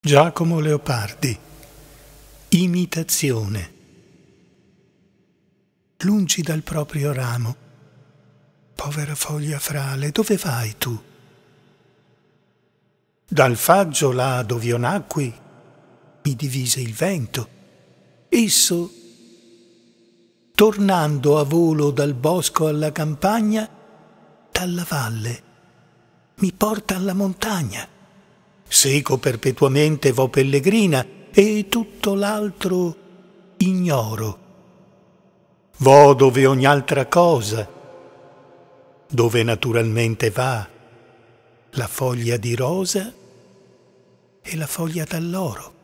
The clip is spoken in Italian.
Giacomo Leopardi Imitazione Lungi dal proprio ramo, povera foglia frale, dove vai tu? Dal faggio là dov'io nacqui mi divise il vento. Esso, tornando a volo dal bosco alla campagna, dalla valle mi porta alla montagna Seco perpetuamente vo pellegrina e tutto l'altro ignoro. Vo dove ogni altra cosa, dove naturalmente va la foglia di rosa e la foglia d'alloro.